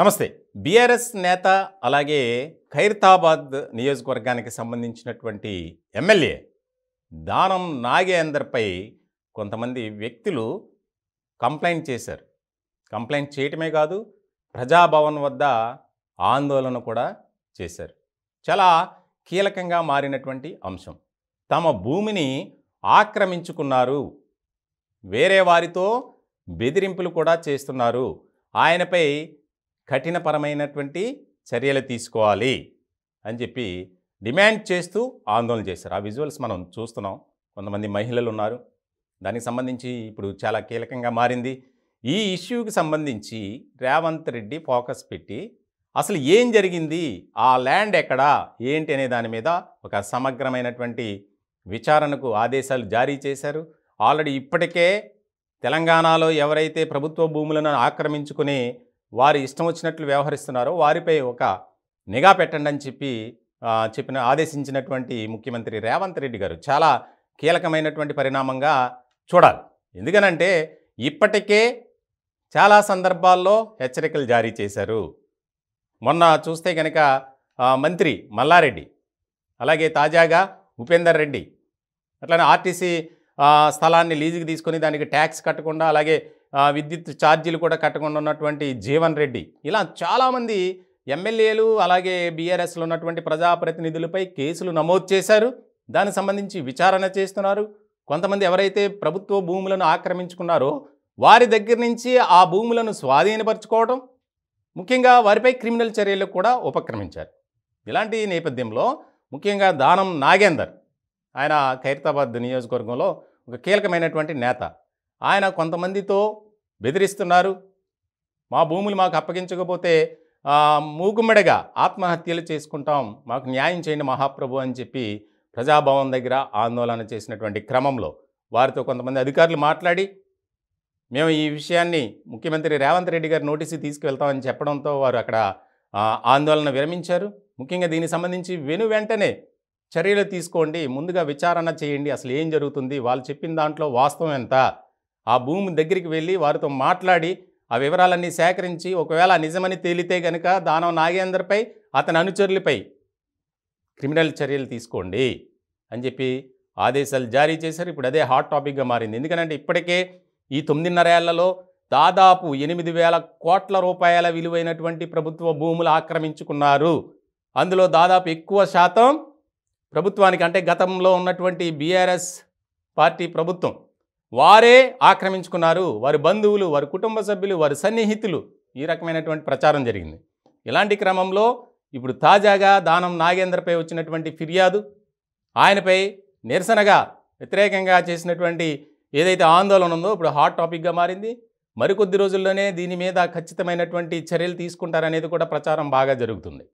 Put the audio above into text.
నమస్తే బీఆర్ఎస్ నేత అలాగే ఖైరతాబాద్ నియోజకవర్గానికి సంబంధించినటువంటి ఎమ్మెల్యే దానం నాగేందర్పై కొంతమంది వ్యక్తులు కంప్లైంట్ చేశారు కంప్లైంట్ చేయటమే కాదు ప్రజాభవన్ వద్ద ఆందోళన కూడా చేశారు చాలా కీలకంగా మారినటువంటి అంశం తమ భూమిని ఆక్రమించుకున్నారు వేరే వారితో బెదిరింపులు కూడా చేస్తున్నారు ఆయనపై కఠినపరమైనటువంటి చర్యలు తీసుకోవాలి అని చెప్పి డిమాండ్ చేస్తూ ఆందోళన చేశారు ఆ విజువల్స్ మనం చూస్తున్నాం కొంతమంది మహిళలు ఉన్నారు దానికి సంబంధించి ఇప్పుడు చాలా కీలకంగా మారింది ఈ ఇష్యూకి సంబంధించి రేవంత్ రెడ్డి ఫోకస్ పెట్టి అసలు ఏం జరిగింది ఆ ల్యాండ్ ఎక్కడా ఏంటి అనే దాని మీద ఒక సమగ్రమైనటువంటి విచారణకు ఆదేశాలు జారీ చేశారు ఆల్రెడీ ఇప్పటికే తెలంగాణలో ఎవరైతే ప్రభుత్వ భూములను ఆక్రమించుకునే వారు ఇష్టం వచ్చినట్లు వ్యవహరిస్తున్నారో వారిపై ఒక నిఘా పెట్టండి అని చెప్పి చెప్పిన ఆదేశించినటువంటి ముఖ్యమంత్రి రేవంత్ రెడ్డి గారు చాలా కీలకమైనటువంటి పరిణామంగా చూడాలి ఎందుకనంటే ఇప్పటికే చాలా సందర్భాల్లో హెచ్చరికలు జారీ చేశారు మొన్న చూస్తే కనుక మంత్రి మల్లారెడ్డి అలాగే తాజాగా ఉపేందర్ రెడ్డి అట్లానే ఆర్టీసీ స్థలాన్ని లీజుకి తీసుకొని దానికి ట్యాక్స్ కట్టకుండా అలాగే విద్యుత్ ఛార్జీలు కూడా కట్టకుండా ఉన్నటువంటి జీవన్ రెడ్డి ఇలా చాలామంది ఎమ్మెల్యేలు అలాగే బీఆర్ఎస్లో ఉన్నటువంటి ప్రజాప్రతినిధులపై కేసులు నమోదు చేశారు దానికి సంబంధించి విచారణ చేస్తున్నారు కొంతమంది ఎవరైతే ప్రభుత్వ భూములను ఆక్రమించుకున్నారో వారి దగ్గర నుంచి ఆ భూములను స్వాధీనపరచుకోవడం ముఖ్యంగా వారిపై క్రిమినల్ చర్యలు కూడా ఉపక్రమించారు ఇలాంటి నేపథ్యంలో ముఖ్యంగా దానం నాగేందర్ ఆయన ఖైరతాబాద్ నియోజకవర్గంలో ఒక కీలకమైనటువంటి నేత ఆయన కొంతమందితో బెదిరిస్తున్నారు మా భూములు మాకు అప్పగించకపోతే మూకుమ్మడిగా ఆత్మహత్యలు చేసుకుంటాం మాకు న్యాయం చేయండి మహాప్రభు అని చెప్పి ప్రజాభవన్ దగ్గర ఆందోళన చేసినటువంటి క్రమంలో వారితో కొంతమంది అధికారులు మాట్లాడి మేము ఈ విషయాన్ని ముఖ్యమంత్రి రేవంత్ రెడ్డి గారు నోటీసు తీసుకువెళ్తామని చెప్పడంతో వారు అక్కడ ఆందోళన విరమించారు ముఖ్యంగా దీనికి సంబంధించి వెను వెంటనే చర్యలు తీసుకోండి ముందుగా విచారణ చేయండి అసలు ఏం జరుగుతుంది వాళ్ళు చెప్పిన దాంట్లో వాస్తవం ఎంత ఆ భూమి దగ్గరికి వెళ్ళి వారితో మాట్లాడి ఆ వివరాలన్నీ సేకరించి ఒకవేళ నిజమని తేలితే గనక దానం నాగేంద్రపై అతని అనుచరులపై క్రిమినల్ చర్యలు తీసుకోండి అని చెప్పి ఆదేశాలు జారీ చేశారు ఇప్పుడు అదే హాట్ టాపిక్గా మారింది ఎందుకంటే ఇప్పటికే ఈ తొమ్మిదిన్నర ఏళ్లలో దాదాపు ఎనిమిది వేల కోట్ల రూపాయల విలువైనటువంటి ప్రభుత్వ భూములు ఆక్రమించుకున్నారు అందులో దాదాపు ఎక్కువ శాతం ప్రభుత్వానికి అంటే గతంలో ఉన్నటువంటి బీఆర్ఎస్ పార్టీ ప్రభుత్వం వారే ఆక్రమించుకున్నారు వారి బంధువులు వారి కుటుంబ సభ్యులు వారి సన్నిహితులు ఈ రకమైనటువంటి ప్రచారం జరిగింది ఇలాంటి క్రమంలో ఇప్పుడు తాజాగా దానం నాగేంద్రపై వచ్చినటువంటి ఫిర్యాదు ఆయనపై నిరసనగా వ్యతిరేకంగా చేసినటువంటి ఏదైతే ఆందోళన ఉందో ఇప్పుడు హాట్ టాపిక్గా మారింది మరికొద్ది రోజుల్లోనే దీని మీద ఖచ్చితమైనటువంటి చర్యలు తీసుకుంటారనేది కూడా ప్రచారం బాగా జరుగుతుంది